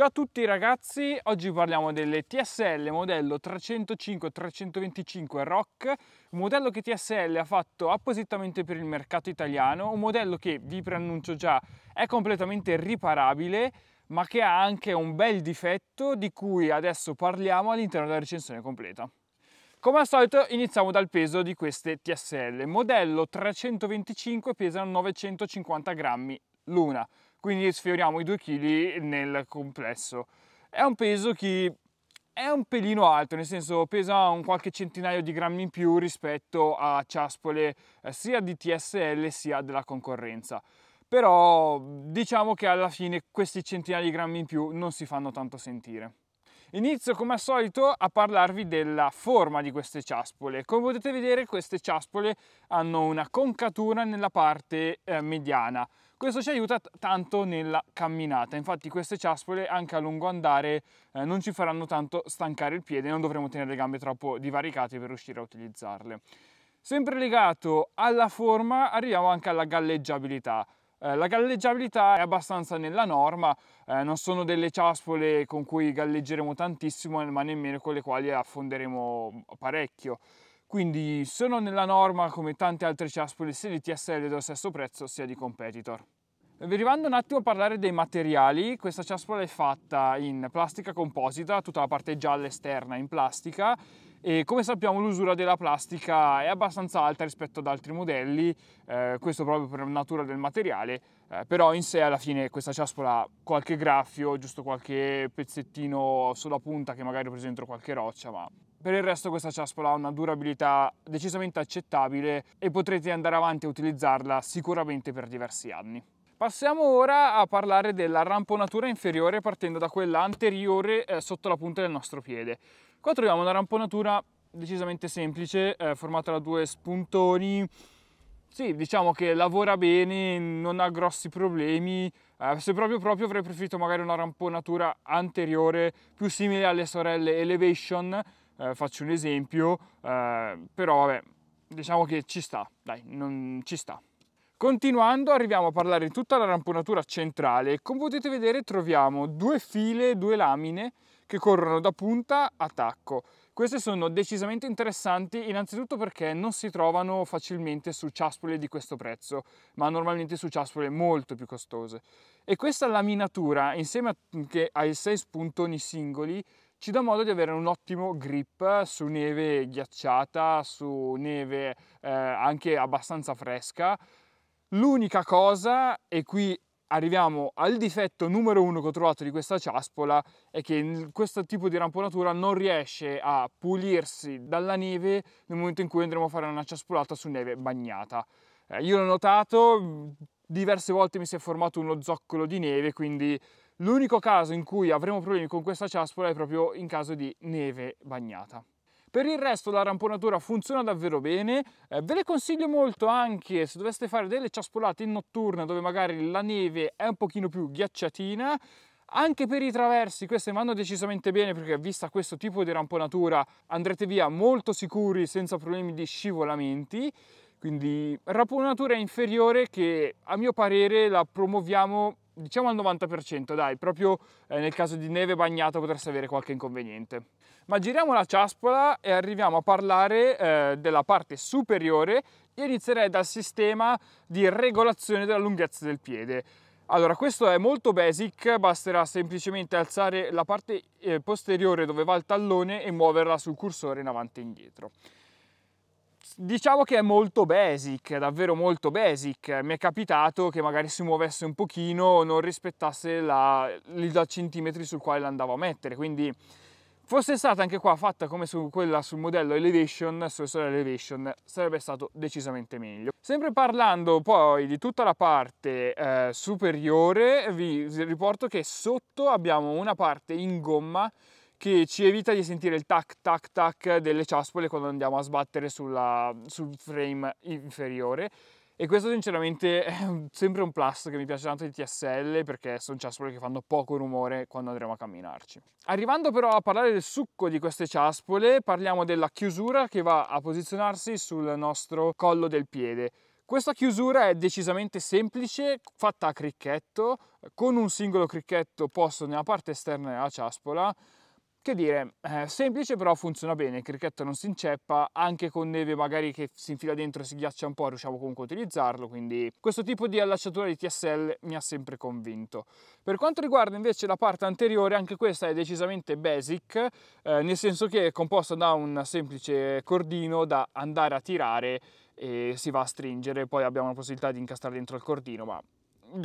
Ciao a tutti ragazzi, oggi parliamo delle TSL modello 305-325 Rock, un modello che TSL ha fatto appositamente per il mercato italiano, un modello che vi preannuncio già è completamente riparabile ma che ha anche un bel difetto di cui adesso parliamo all'interno della recensione completa. Come al solito iniziamo dal peso di queste TSL, modello 325 pesano 950 grammi l'una, quindi sfioriamo i 2 kg nel complesso. È un peso che è un pelino alto, nel senso pesa un qualche centinaio di grammi in più rispetto a ciaspole eh, sia di TSL sia della concorrenza. Però diciamo che alla fine questi centinaia di grammi in più non si fanno tanto sentire. Inizio come al solito a parlarvi della forma di queste ciaspole. Come potete vedere queste ciaspole hanno una concatura nella parte eh, mediana. Questo ci aiuta tanto nella camminata, infatti queste ciaspole anche a lungo andare eh, non ci faranno tanto stancare il piede, non dovremo tenere le gambe troppo divaricate per riuscire a utilizzarle. Sempre legato alla forma arriviamo anche alla galleggiabilità. Eh, la galleggiabilità è abbastanza nella norma, eh, non sono delle ciaspole con cui galleggeremo tantissimo, eh, ma nemmeno con le quali affonderemo parecchio. Quindi sono nella norma come tante altre ciaspole, sia di TSL dello stesso prezzo, sia di competitor. Arrivando un attimo a parlare dei materiali, questa ciaspola è fatta in plastica composita, tutta la parte gialla esterna in plastica e come sappiamo l'usura della plastica è abbastanza alta rispetto ad altri modelli, eh, questo proprio per natura del materiale, eh, però in sé alla fine questa ciaspola ha qualche graffio, giusto qualche pezzettino sulla punta che magari ho qualche roccia, ma per il resto questa ciaspola ha una durabilità decisamente accettabile e potrete andare avanti a utilizzarla sicuramente per diversi anni. Passiamo ora a parlare della ramponatura inferiore partendo da quella anteriore eh, sotto la punta del nostro piede. Qua troviamo una ramponatura decisamente semplice, eh, formata da due spuntoni. Sì, diciamo che lavora bene, non ha grossi problemi. Eh, se proprio proprio avrei preferito magari una ramponatura anteriore, più simile alle sorelle Elevation, eh, faccio un esempio, eh, però vabbè, diciamo che ci sta, dai, non ci sta. Continuando arriviamo a parlare di tutta la ramponatura centrale e come potete vedere troviamo due file, due lamine che corrono da punta a tacco. Queste sono decisamente interessanti innanzitutto perché non si trovano facilmente su ciaspole di questo prezzo, ma normalmente su ciaspole molto più costose. E questa laminatura insieme ai sei spuntoni singoli ci dà modo di avere un ottimo grip su neve ghiacciata, su neve eh, anche abbastanza fresca L'unica cosa, e qui arriviamo al difetto numero uno che ho trovato di questa ciaspola, è che questo tipo di ramponatura non riesce a pulirsi dalla neve nel momento in cui andremo a fare una ciaspolata su neve bagnata. Eh, io l'ho notato, diverse volte mi si è formato uno zoccolo di neve, quindi l'unico caso in cui avremo problemi con questa ciaspola è proprio in caso di neve bagnata. Per il resto la ramponatura funziona davvero bene, eh, ve le consiglio molto anche se doveste fare delle ciaspolate in notturna dove magari la neve è un pochino più ghiacciatina, anche per i traversi queste vanno decisamente bene perché vista questo tipo di ramponatura andrete via molto sicuri senza problemi di scivolamenti quindi ramponatura inferiore che a mio parere la promuoviamo diciamo al 90%, dai, proprio eh, nel caso di neve bagnata potreste avere qualche inconveniente. Ma giriamo la ciaspola e arriviamo a parlare eh, della parte superiore. Io inizierei dal sistema di regolazione della lunghezza del piede. Allora, questo è molto basic, basterà semplicemente alzare la parte eh, posteriore dove va il tallone e muoverla sul cursore in avanti e indietro. Diciamo che è molto basic, davvero molto basic. Mi è capitato che magari si muovesse un pochino, non rispettasse la, il centimetri sul quale l'andavo a mettere, quindi fosse stata anche qua fatta come su quella sul modello Elevation, sul Solar Elevation, sarebbe stato decisamente meglio. Sempre parlando poi di tutta la parte eh, superiore, vi riporto che sotto abbiamo una parte in gomma che ci evita di sentire il tac tac tac delle ciaspole quando andiamo a sbattere sulla, sul frame inferiore e questo sinceramente è sempre un plus che mi piace tanto di TSL perché sono ciaspole che fanno poco rumore quando andremo a camminarci. Arrivando però a parlare del succo di queste ciaspole parliamo della chiusura che va a posizionarsi sul nostro collo del piede. Questa chiusura è decisamente semplice, fatta a cricchetto, con un singolo cricchetto posto nella parte esterna della ciaspola che dire, eh, semplice però funziona bene, il cricchetto non si inceppa, anche con neve magari che si infila dentro e si ghiaccia un po' riusciamo comunque a utilizzarlo, quindi questo tipo di allacciatura di TSL mi ha sempre convinto. Per quanto riguarda invece la parte anteriore, anche questa è decisamente basic, eh, nel senso che è composta da un semplice cordino da andare a tirare e si va a stringere, poi abbiamo la possibilità di incastrare dentro il cordino, ma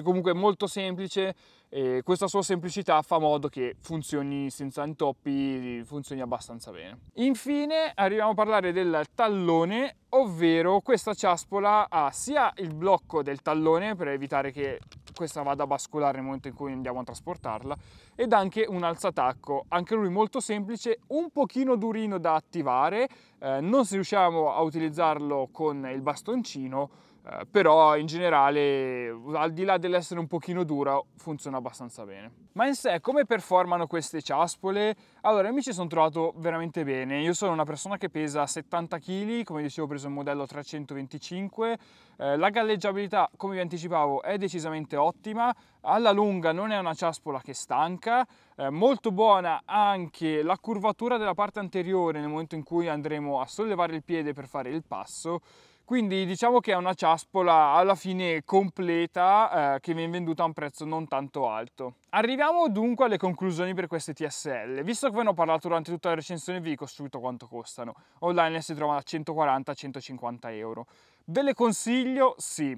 comunque molto semplice e questa sua semplicità fa modo che funzioni senza intoppi, funzioni abbastanza bene. Infine arriviamo a parlare del tallone, ovvero questa ciaspola ha sia il blocco del tallone per evitare che questa vada a bascolare nel momento in cui andiamo a trasportarla ed anche un alzatacco, anche lui molto semplice, un pochino durino da attivare, eh, non se riusciamo a utilizzarlo con il bastoncino eh, però in generale al di là dell'essere un pochino dura funziona abbastanza bene. Ma in sé come performano queste ciaspole? Allora io mi ci sono trovato veramente bene, io sono una persona che pesa 70 kg, come dicevo ho preso il modello 325, eh, la galleggiabilità come vi anticipavo è decisamente ottima, alla lunga non è una ciaspola che stanca, eh, molto buona anche la curvatura della parte anteriore nel momento in cui andremo a sollevare il piede per fare il passo quindi diciamo che è una ciaspola alla fine completa eh, che viene venduta a un prezzo non tanto alto. Arriviamo dunque alle conclusioni per queste TSL. Visto che ve ne ho parlato durante tutta la recensione vi dico subito quanto costano. Online si trovano a 140 150 euro. Ve le consiglio? Sì.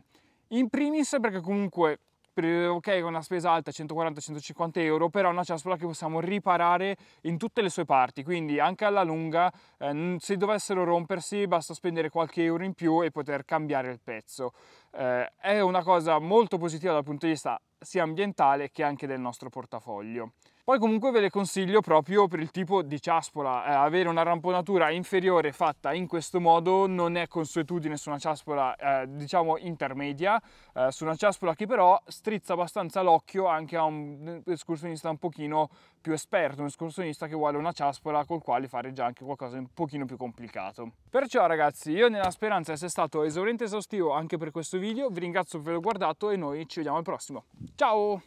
In primis perché comunque per, ok una spesa alta 140-150 euro, però è una ciaspola che possiamo riparare in tutte le sue parti, quindi anche alla lunga eh, se dovessero rompersi basta spendere qualche euro in più e poter cambiare il pezzo. Eh, è una cosa molto positiva dal punto di vista sia ambientale che anche del nostro portafoglio. Poi comunque ve le consiglio proprio per il tipo di ciaspola, eh, avere una ramponatura inferiore fatta in questo modo non è consuetudine su una ciaspola eh, diciamo intermedia, eh, su una ciaspola che però strizza abbastanza l'occhio anche a un escursionista un pochino più esperto, un escursionista che vuole una ciaspola col quale fare già anche qualcosa un pochino più complicato. Perciò ragazzi io nella speranza di essere stato esauriente esaustivo anche per questo video, vi ringrazio per averlo guardato e noi ci vediamo al prossimo. Ciao!